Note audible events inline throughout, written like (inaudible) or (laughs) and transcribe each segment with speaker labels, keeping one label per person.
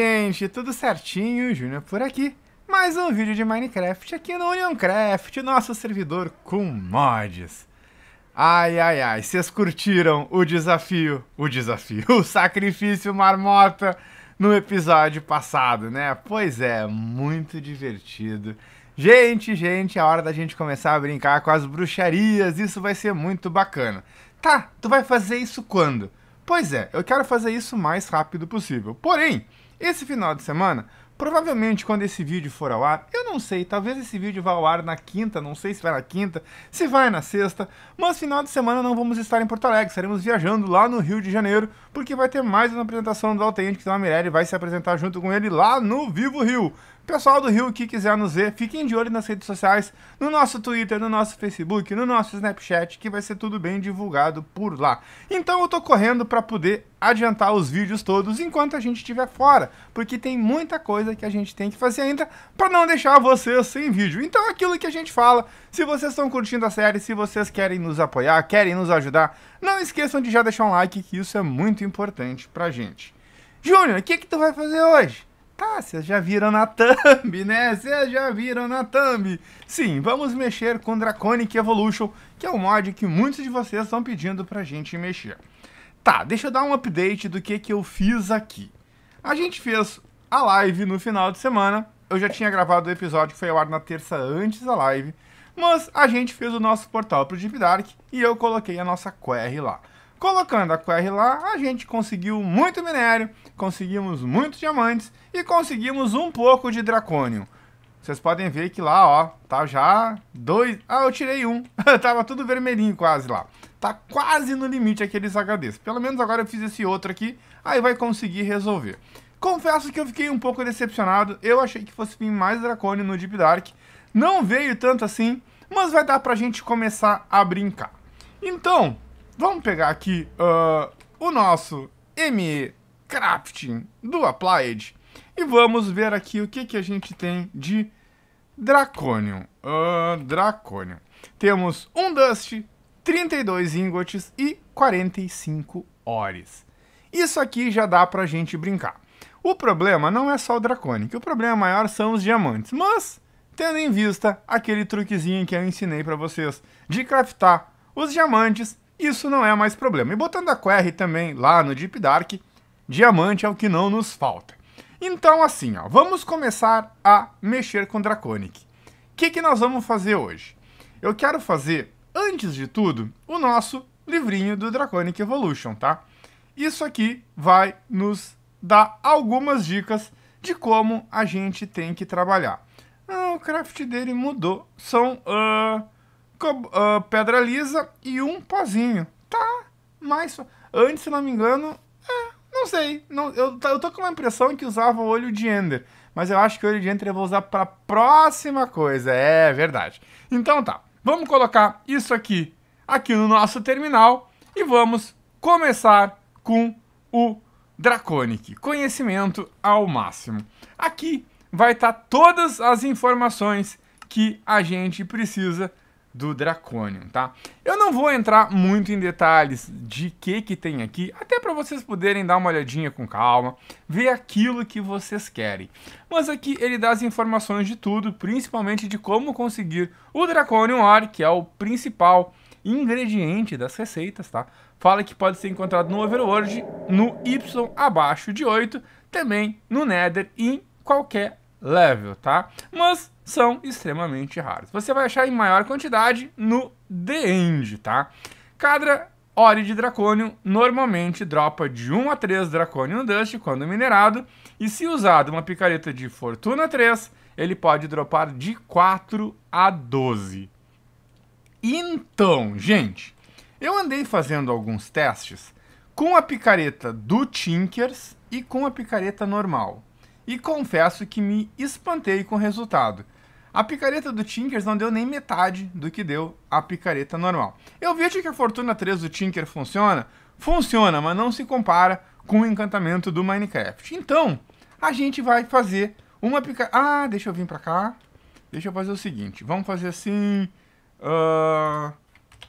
Speaker 1: gente, tudo certinho, Júnior por aqui. Mais um vídeo de Minecraft aqui no UnionCraft, nosso servidor com mods. Ai, ai, ai, vocês curtiram o desafio, o desafio, (laughs) o sacrifício marmota no episódio passado, né? Pois é, muito divertido. Gente, gente, é hora da gente começar a brincar com as bruxarias, isso vai ser muito bacana. Tá, tu vai fazer isso quando? Pois é, eu quero fazer isso o mais rápido possível. Porém, esse final de semana, provavelmente quando esse vídeo for ao ar, eu não sei, talvez esse vídeo vá ao ar na quinta, não sei se vai na quinta, se vai na sexta, mas final de semana não vamos estar em Porto Alegre, estaremos viajando lá no Rio de Janeiro, porque vai ter mais uma apresentação do Autêntico, então a Mirelle vai se apresentar junto com ele lá no Vivo Rio. Pessoal do Rio que quiser nos ver, fiquem de olho nas redes sociais, no nosso Twitter, no nosso Facebook, no nosso Snapchat, que vai ser tudo bem divulgado por lá. Então eu tô correndo para poder adiantar os vídeos todos enquanto a gente estiver fora, porque tem muita coisa que a gente tem que fazer ainda para não deixar vocês sem vídeo. Então é aquilo que a gente fala, se vocês estão curtindo a série, se vocês querem nos apoiar, querem nos ajudar, não esqueçam de já deixar um like, que isso é muito importante pra gente. Júnior, o que que tu vai fazer hoje? Tá, vocês já viram na thumb, né? Vocês já viram na thumb. Sim, vamos mexer com Draconic Evolution, que é o mod que muitos de vocês estão pedindo pra gente mexer. Tá, deixa eu dar um update do que, que eu fiz aqui. A gente fez a live no final de semana. Eu já tinha gravado o episódio que foi ao ar na terça antes da live. Mas a gente fez o nosso portal pro Deep Dark e eu coloquei a nossa query lá. Colocando a QR lá, a gente conseguiu muito minério, conseguimos muitos diamantes e conseguimos um pouco de dracônio. Vocês podem ver que lá, ó, tá já dois... Ah, eu tirei um. (laughs) Tava tudo vermelhinho quase lá. Tá quase no limite aqueles HDs. Pelo menos agora eu fiz esse outro aqui, aí vai conseguir resolver. Confesso que eu fiquei um pouco decepcionado. Eu achei que fosse vir mais dracônio no Deep Dark. Não veio tanto assim, mas vai dar pra gente começar a brincar. Então, Vamos pegar aqui uh, o nosso ME Crafting do Applied e vamos ver aqui o que, que a gente tem de Draconium. Uh, Draconium. Temos um Dust, 32 ingots e 45 ores. Isso aqui já dá pra gente brincar. O problema não é só o Draconic, o problema maior são os diamantes, mas tendo em vista aquele truquezinho que eu ensinei para vocês de craftar os diamantes isso não é mais problema. E botando a QR também lá no Deep Dark, diamante é o que não nos falta. Então assim, ó, vamos começar a mexer com Draconic. O que, que nós vamos fazer hoje? Eu quero fazer, antes de tudo, o nosso livrinho do Draconic Evolution, tá? Isso aqui vai nos dar algumas dicas de como a gente tem que trabalhar. Ah, o craft dele mudou. São... Uh uh, pedra lisa e um pozinho. Tá, mas antes, se não me engano, é, não sei. Não, eu, tá, eu tô com uma impressão que usava o olho de Ender. Mas eu acho que o olho de Ender eu vou usar pra próxima coisa. É verdade. Então tá, vamos colocar isso aqui, aqui no nosso terminal. E vamos começar com o Draconic. Conhecimento ao máximo. Aqui vai estar tá todas as informações que a gente precisa do Draconium, tá? Eu não vou entrar muito em detalhes de que que tem aqui, até para vocês poderem dar uma olhadinha com calma, ver aquilo que vocês querem. Mas aqui ele dá as informações de tudo, principalmente de como conseguir o Draconium Ore, que é o principal ingrediente das receitas, tá? Fala que pode ser encontrado no Overworld, no Y abaixo de 8, também no Nether em qualquer level, tá? Mas são extremamente raros. Você vai achar em maior quantidade no The End, tá? Cada ore de dracônio normalmente dropa de 1 a 3 dracônio dust quando minerado, e se usado uma picareta de fortuna 3, ele pode dropar de 4 a 12. Então, gente, eu andei fazendo alguns testes com a picareta do Tinkers e com a picareta normal. E confesso que me espantei com o resultado. A picareta do Tinkers não deu nem metade do que deu a picareta normal. Eu vejo que a Fortuna 3 do Tinker funciona? Funciona, mas não se compara com o encantamento do Minecraft. Então, a gente vai fazer uma picareta... Ah, deixa eu vir pra cá. Deixa eu fazer o seguinte. Vamos fazer assim... Uh,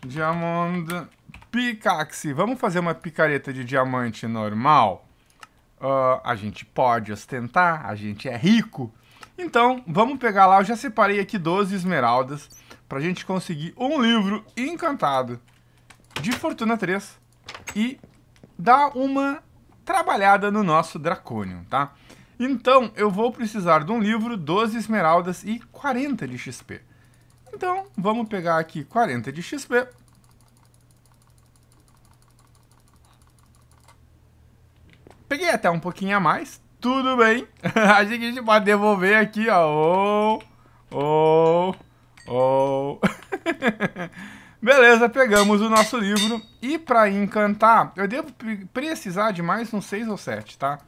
Speaker 1: diamond Pickaxe. Vamos fazer uma picareta de diamante normal? Uh, a gente pode ostentar, a gente é rico... Então, vamos pegar lá. Eu já separei aqui 12 esmeraldas pra gente conseguir um livro encantado de Fortuna 3 e dar uma trabalhada no nosso Dracônio, tá? Então, eu vou precisar de um livro, 12 esmeraldas e 40 de XP. Então, vamos pegar aqui 40 de XP. Peguei até um pouquinho a mais, tudo bem. Acho (laughs) que a gente pode devolver aqui, ó. Oh, oh, oh. (laughs) Beleza, pegamos o nosso livro. E para encantar, eu devo precisar de mais uns 6 ou 7, tá?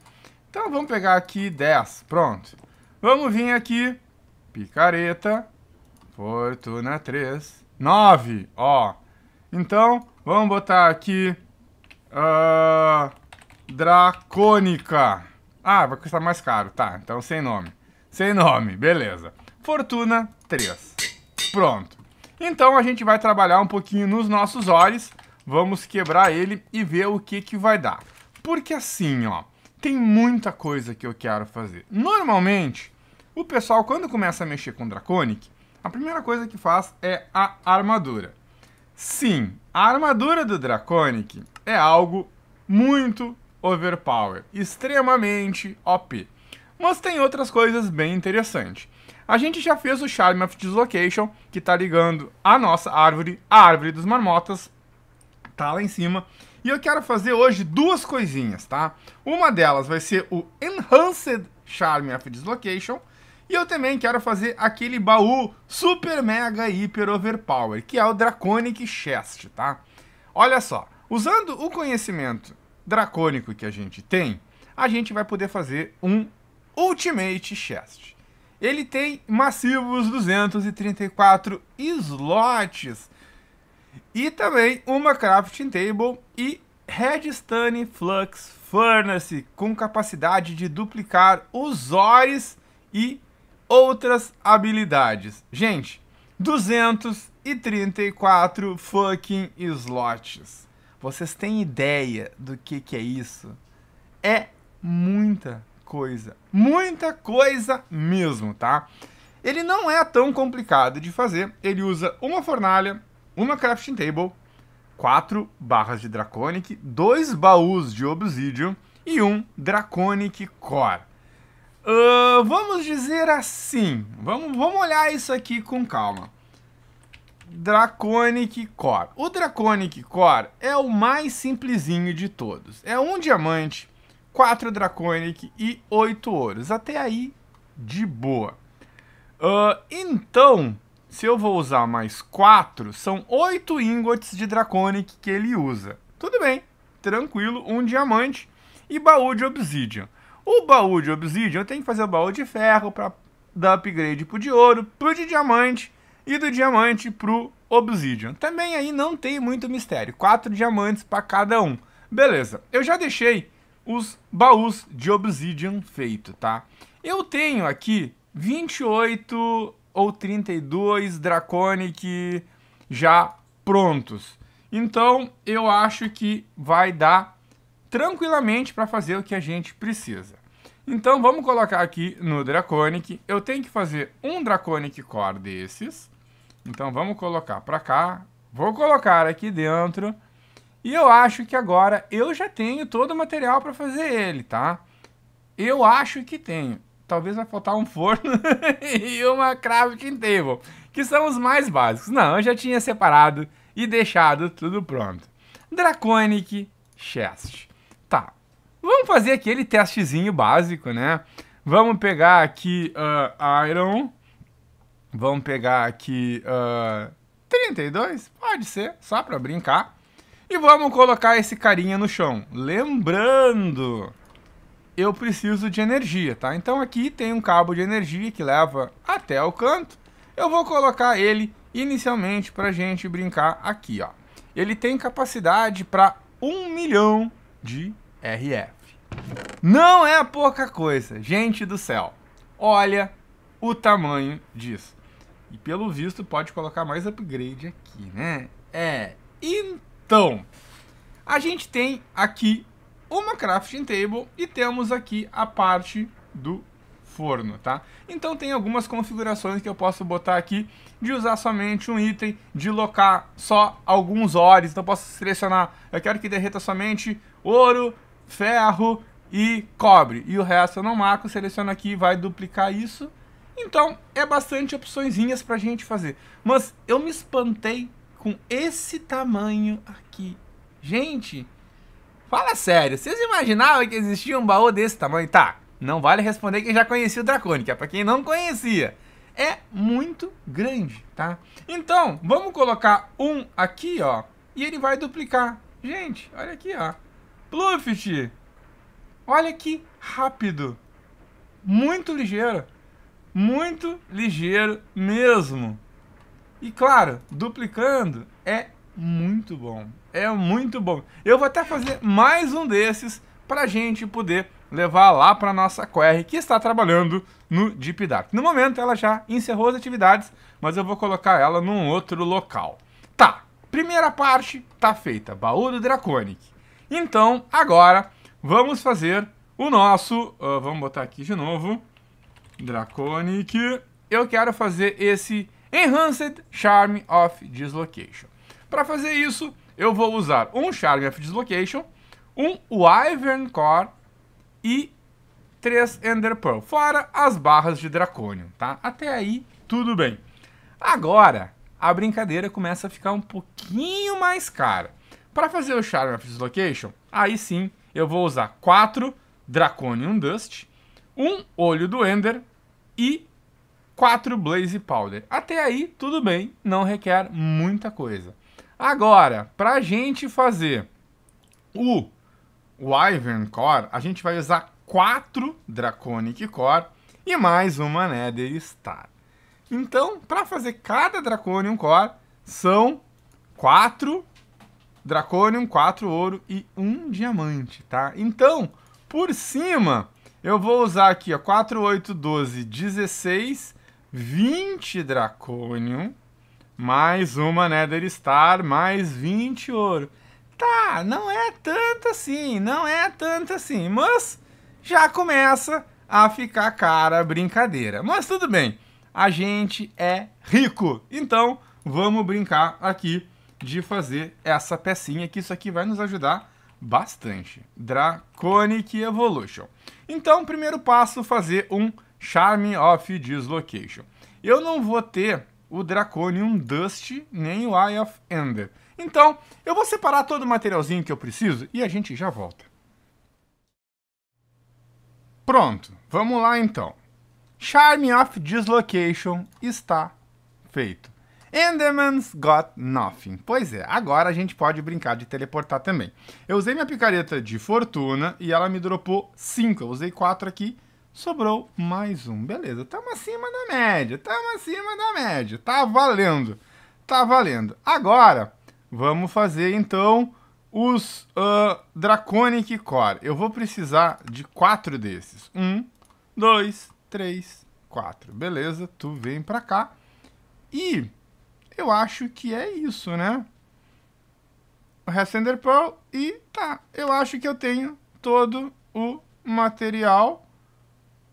Speaker 1: Então vamos pegar aqui 10. Pronto. Vamos vir aqui. Picareta. Fortuna 3. 9. Ó. Então, vamos botar aqui. Uh, dracônica. Ah, vai custar mais caro. Tá, então sem nome. Sem nome, beleza. Fortuna 3. Pronto. Então a gente vai trabalhar um pouquinho nos nossos olhos. Vamos quebrar ele e ver o que, que vai dar. Porque assim, ó, tem muita coisa que eu quero fazer. Normalmente, o pessoal, quando começa a mexer com Draconic, a primeira coisa que faz é a armadura. Sim, a armadura do Draconic é algo muito, overpower, extremamente OP. Mas tem outras coisas bem interessantes. A gente já fez o Charm of Dislocation, que está ligando a nossa árvore, a árvore dos marmotas, tá lá em cima. E eu quero fazer hoje duas coisinhas, tá? Uma delas vai ser o Enhanced Charm of Dislocation, e eu também quero fazer aquele baú super mega hiper overpower, que é o Draconic Chest, tá? Olha só, usando o conhecimento dracônico que a gente tem, a gente vai poder fazer um Ultimate Chest. Ele tem massivos 234 slots e também uma crafting table e redstone flux furnace com capacidade de duplicar os ores e outras habilidades. Gente, 234 fucking slots. Vocês têm ideia do que, que é isso? É muita coisa. Muita coisa mesmo, tá? Ele não é tão complicado de fazer. Ele usa uma fornalha, uma crafting table, quatro barras de draconic, dois baús de obsidian e um draconic core. Uh, vamos dizer assim, vamos, vamos olhar isso aqui com calma. Draconic Core. O Draconic Core é o mais simplesinho de todos. É um diamante, quatro Draconic e oito ouros. Até aí, de boa. Uh, então, se eu vou usar mais quatro, são oito ingots de Draconic que ele usa. Tudo bem, tranquilo, um diamante e baú de Obsidian. O baú de Obsidian, eu tenho que fazer o baú de ferro para dar upgrade pro de ouro, pro de diamante e do diamante pro obsidian. Também aí não tem muito mistério, quatro diamantes para cada um. Beleza, eu já deixei os baús de obsidian feito, tá? Eu tenho aqui 28 ou 32 Draconic já prontos. Então, eu acho que vai dar tranquilamente para fazer o que a gente precisa. Então, vamos colocar aqui no Draconic. Eu tenho que fazer um Draconic Core desses. Então vamos colocar para cá. Vou colocar aqui dentro. E eu acho que agora eu já tenho todo o material para fazer ele, tá? Eu acho que tenho. Talvez vai faltar um forno (laughs) e uma crafting table, que são os mais básicos. Não, eu já tinha separado e deixado tudo pronto. Draconic Chest. Tá, vamos fazer aquele testezinho básico, né? Vamos pegar aqui uh, Iron Vamos pegar aqui uh, ah, 32, pode ser, só para brincar. E vamos colocar esse carinha no chão. Lembrando, eu preciso de energia, tá? Então aqui tem um cabo de energia que leva até o canto. Eu vou colocar ele inicialmente para gente brincar aqui, ó. Ele tem capacidade para 1 milhão de RF. Não é pouca coisa, gente do céu. Olha o tamanho disso. E pelo visto pode colocar mais upgrade aqui, né? É. Então, a gente tem aqui uma crafting table e temos aqui a parte do forno, tá? Então tem algumas configurações que eu posso botar aqui de usar somente um item, de locar só alguns ores. Então posso selecionar, eu quero que derreta somente ouro, ferro e cobre. E o resto eu não marco, seleciono aqui e vai duplicar isso. Então, é bastante opçõezinhas pra gente fazer. Mas eu me espantei com esse tamanho aqui. Gente, fala sério. Vocês imaginavam que existia um baú desse tamanho? Tá, não vale responder quem já conhecia o Dracônica. É pra quem não conhecia, é muito grande, tá? Então, vamos colocar um aqui, ó. E ele vai duplicar. Gente, olha aqui, ó. Pluffit! Olha que rápido. Muito ligeiro. Muito ligeiro mesmo. E claro, duplicando é muito bom. É muito bom. Eu vou até fazer mais um desses para a gente poder levar lá para nossa QR que está trabalhando no Deep Dark. No momento ela já encerrou as atividades, mas eu vou colocar ela num outro local. Tá, primeira parte tá feita, baú do Draconic. Então agora vamos fazer o nosso, uh, vamos botar aqui de novo, Draconic. Eu quero fazer esse Enhanced Charm of Dislocation. Para fazer isso, eu vou usar um Charm of Dislocation, um Wyvern Core e três Ender Pearl, fora as barras de Draconium, tá? Até aí, tudo bem. Agora, a brincadeira começa a ficar um pouquinho mais cara. Para fazer o Charm of Dislocation, aí sim, eu vou usar quatro Draconium Dust, um Olho do Ender e 4 Blaze Powder. Até aí, tudo bem, não requer muita coisa. Agora, para a gente fazer o Wyvern Core, a gente vai usar 4 Draconic Core e mais uma Nether Star. Então, para fazer cada Draconium Core, são 4 Draconium, 4 ouro e 1 diamante, tá? Então, por cima eu vou usar aqui, ó, 4, 8, 12, 16, 20 Draconium, mais uma Nether Star, mais 20 ouro. Tá, não é tanto assim, não é tanto assim, mas já começa a ficar cara a brincadeira. Mas tudo bem, a gente é rico, então vamos brincar aqui de fazer essa pecinha, que isso aqui vai nos ajudar bastante. Draconic Evolution. Então, primeiro passo, fazer um Charm of Dislocation. Eu não vou ter o Draconium Dust nem o Eye of Ender. Então, eu vou separar todo o materialzinho que eu preciso e a gente já volta. Pronto, vamos lá então. Charm of Dislocation está feito. Enderman's Got Nothing. Pois é, agora a gente pode brincar de teleportar também. Eu usei minha picareta de fortuna e ela me dropou 5. Eu usei 4 aqui, sobrou mais um. Beleza, tamo acima da média, tamo acima da média. Tá valendo, tá valendo. Agora, vamos fazer então os uh, Draconic Core. Eu vou precisar de 4 desses. 1, 2, 3, 4. Beleza, tu vem pra cá. E eu acho que é isso, né? O Restender Pearl e tá, eu acho que eu tenho todo o material.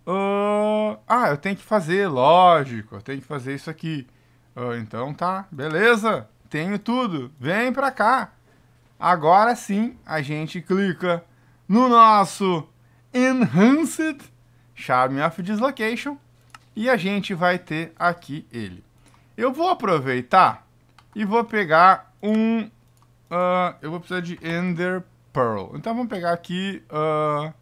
Speaker 1: Uh, ah, eu tenho que fazer, lógico, eu tenho que fazer isso aqui. Uh, então tá, beleza, tenho tudo, vem pra cá. Agora sim, a gente clica no nosso Enhanced Charm of Dislocation e a gente vai ter aqui ele. Eu vou aproveitar e vou pegar um... Uh, eu vou precisar de Ender Pearl. Então vamos pegar aqui... Uh,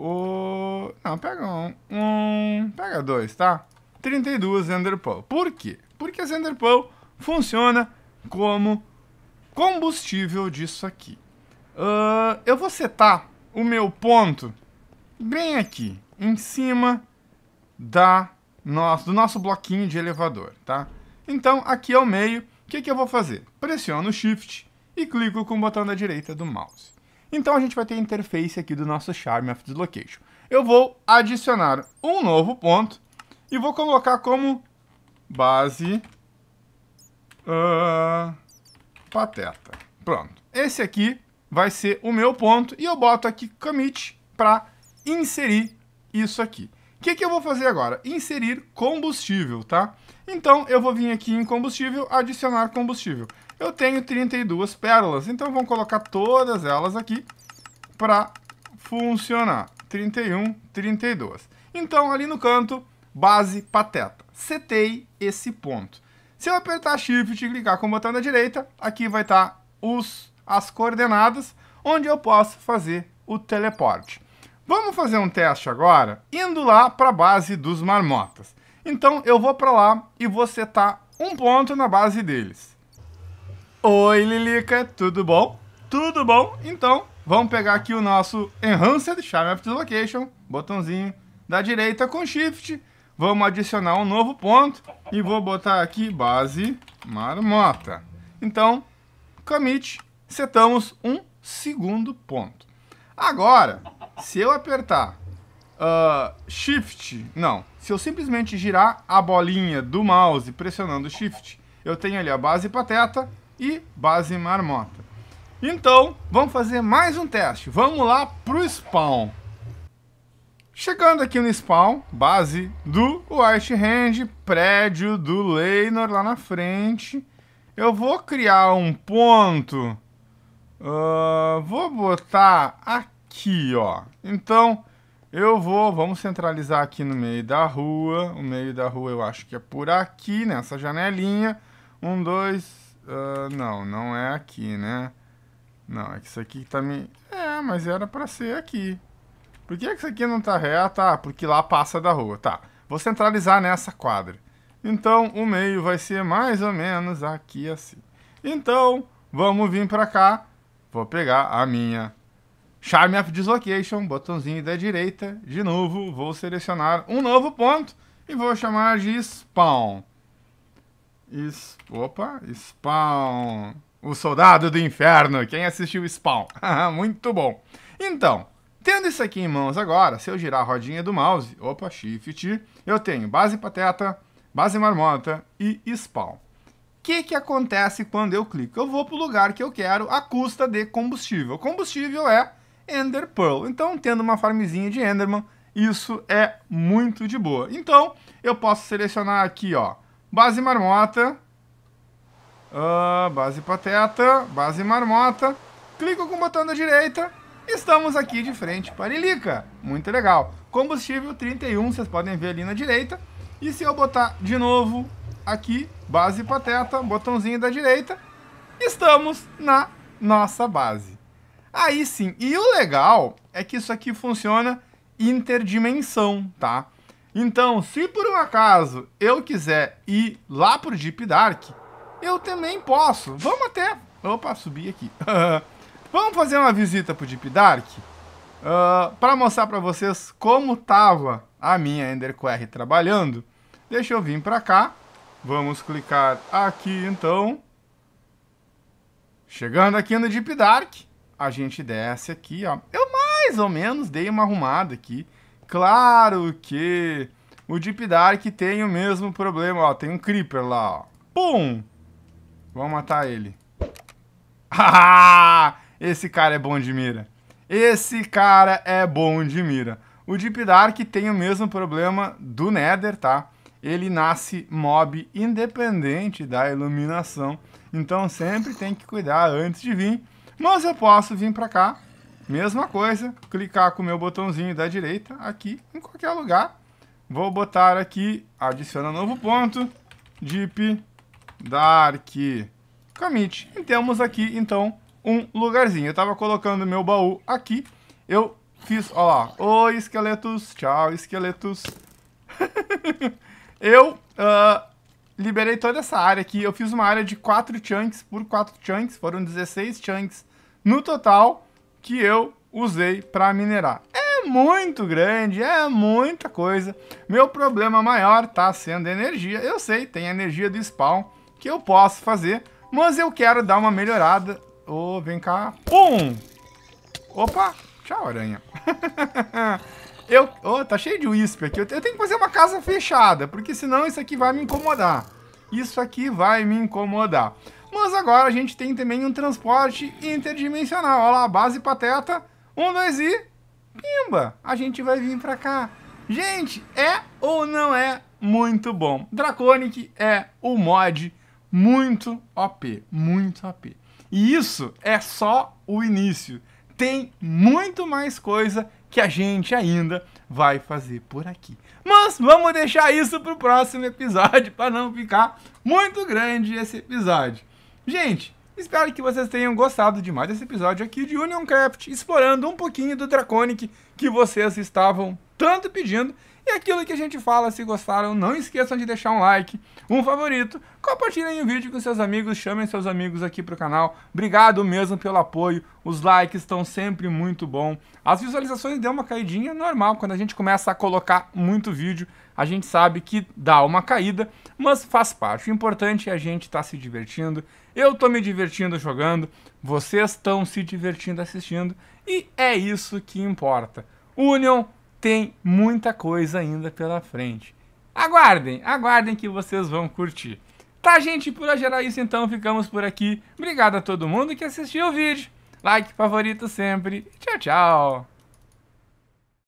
Speaker 1: o... Não, pega um, um... Pega dois, tá? 32 Ender Pearl. Por quê? Porque as Ender Pearl funciona como combustível disso aqui. Uh, eu vou setar o meu ponto bem aqui, em cima da nosso, do nosso bloquinho de elevador, tá? Então, aqui ao meio, o que, que eu vou fazer? Pressiono o Shift e clico com o botão da direita do mouse. Então a gente vai ter a interface aqui do nosso Charm of Dislocation. Eu vou adicionar um novo ponto e vou colocar como base uh, pateta. Pronto. Esse aqui vai ser o meu ponto e eu boto aqui commit para inserir isso aqui que, que eu vou fazer agora? Inserir combustível, tá? Então, eu vou vir aqui em combustível, adicionar combustível. Eu tenho 32 pérolas, então vamos colocar todas elas aqui para funcionar. 31, 32. Então, ali no canto, base pateta. Setei esse ponto. Se eu apertar Shift e clicar com o botão da direita, aqui vai estar tá os, as coordenadas onde eu posso fazer o teleporte. Vamos fazer um teste agora, indo lá para a base dos marmotas. Então eu vou para lá e vou setar um ponto na base deles. Oi Lilica, tudo bom? Tudo bom? Então vamos pegar aqui o nosso Enhanced Charm of Location, botãozinho da direita com Shift. Vamos adicionar um novo ponto e vou botar aqui base marmota. Então, commit, setamos um segundo ponto. Agora, se eu apertar uh, Shift, não. Se eu simplesmente girar a bolinha do mouse pressionando Shift, eu tenho ali a base pateta e base marmota. Então, vamos fazer mais um teste. Vamos lá pro spawn. Chegando aqui no spawn, base do White Hand, prédio do Leinor lá na frente. Eu vou criar um ponto. Uh, vou botar aqui aqui, ó. Então, eu vou, vamos centralizar aqui no meio da rua. O meio da rua eu acho que é por aqui, nessa janelinha. Um, dois, uh, não, não é aqui, né? Não, é que isso aqui tá me... É, mas era pra ser aqui. Por que, é que isso aqui não tá reto? Ah, porque lá passa da rua, tá. Vou centralizar nessa quadra. Então, o meio vai ser mais ou menos aqui assim. Então, vamos vir pra cá. Vou pegar a minha Charm of Dislocation, botãozinho da direita. De novo, vou selecionar um novo ponto e vou chamar de Spawn. Opa, Spawn. O Soldado do Inferno. Quem assistiu Spawn? (laughs) Muito bom. Então, tendo isso aqui em mãos agora, se eu girar a rodinha do mouse, opa, Shift, eu tenho base pateta, base marmota e Spawn. O que, que acontece quando eu clico? Eu vou para o lugar que eu quero a custa de combustível. Combustível é Ender Pearl. Então, tendo uma farmzinha de Enderman, isso é muito de boa. Então, eu posso selecionar aqui, ó, base marmota, uh, base pateta, base marmota, clico com o botão da direita, estamos aqui de frente para a Ilica. Muito legal. Combustível 31, vocês podem ver ali na direita. E se eu botar de novo aqui, base pateta, botãozinho da direita, estamos na nossa base. Aí sim. E o legal é que isso aqui funciona interdimensão, tá? Então, se por um acaso eu quiser ir lá pro Deep Dark, eu também posso. Vamos até... Opa, subi aqui. (laughs) Vamos fazer uma visita pro Deep Dark? Uh, ah, para mostrar para vocês como tava a minha EnderQuery trabalhando, deixa eu vir para cá. Vamos clicar aqui, então. Chegando aqui no Deep Dark a gente desce aqui, ó. Eu mais ou menos dei uma arrumada aqui. Claro que o Deep Dark tem o mesmo problema, ó. Tem um Creeper lá, ó. Pum! Vamos matar ele. (laughs) Esse cara é bom de mira. Esse cara é bom de mira. O Deep Dark tem o mesmo problema do Nether, tá? Ele nasce mob independente da iluminação. Então sempre tem que cuidar antes de vir mas eu posso vir para cá, mesma coisa, clicar com o meu botãozinho da direita aqui em qualquer lugar. Vou botar aqui, adiciona novo ponto, deep dark commit. E temos aqui, então, um lugarzinho. Eu estava colocando meu baú aqui, eu fiz, olha lá, oi esqueletos, tchau esqueletos. (laughs) eu uh, liberei toda essa área aqui. Eu fiz uma área de 4 chunks por 4 chunks, foram 16 chunks no total que eu usei para minerar. É muito grande, é muita coisa. Meu problema maior está sendo energia. Eu sei, tem energia do spawn que eu posso fazer, mas eu quero dar uma melhorada. Ô, oh, vem cá. Pum! Opa! Tchau, aranha. (laughs) Eu. Oh, tá cheio de wisp aqui. Eu tenho que fazer uma casa fechada, porque senão isso aqui vai me incomodar. Isso aqui vai me incomodar. Mas agora a gente tem também um transporte interdimensional. Olha lá, base pateta. Um, dois e. Pimba! A gente vai vir pra cá. Gente, é ou não é muito bom? Draconic é o mod muito OP. Muito OP. E isso é só o início. Tem muito mais coisa que a gente ainda vai fazer por aqui. Mas vamos deixar isso para o próximo episódio, para não ficar muito grande esse episódio. Gente, espero que vocês tenham gostado de mais esse episódio aqui de Unioncraft, explorando um pouquinho do Draconic que vocês estavam tanto pedindo e aquilo que a gente fala, se gostaram, não esqueçam de deixar um like, um favorito, compartilhem o vídeo com seus amigos, chamem seus amigos aqui pro canal. Obrigado mesmo pelo apoio, os likes estão sempre muito bom. As visualizações deu uma caidinha normal, quando a gente começa a colocar muito vídeo, a gente sabe que dá uma caída, mas faz parte. O importante é a gente estar tá se divertindo. Eu estou me divertindo jogando, vocês estão se divertindo assistindo e é isso que importa. Union tem muita coisa ainda pela frente. Aguardem, aguardem que vocês vão curtir. Tá, gente, por geral isso então, ficamos por aqui. Obrigado a todo mundo que assistiu o vídeo. Like, favorito sempre. Tchau, tchau.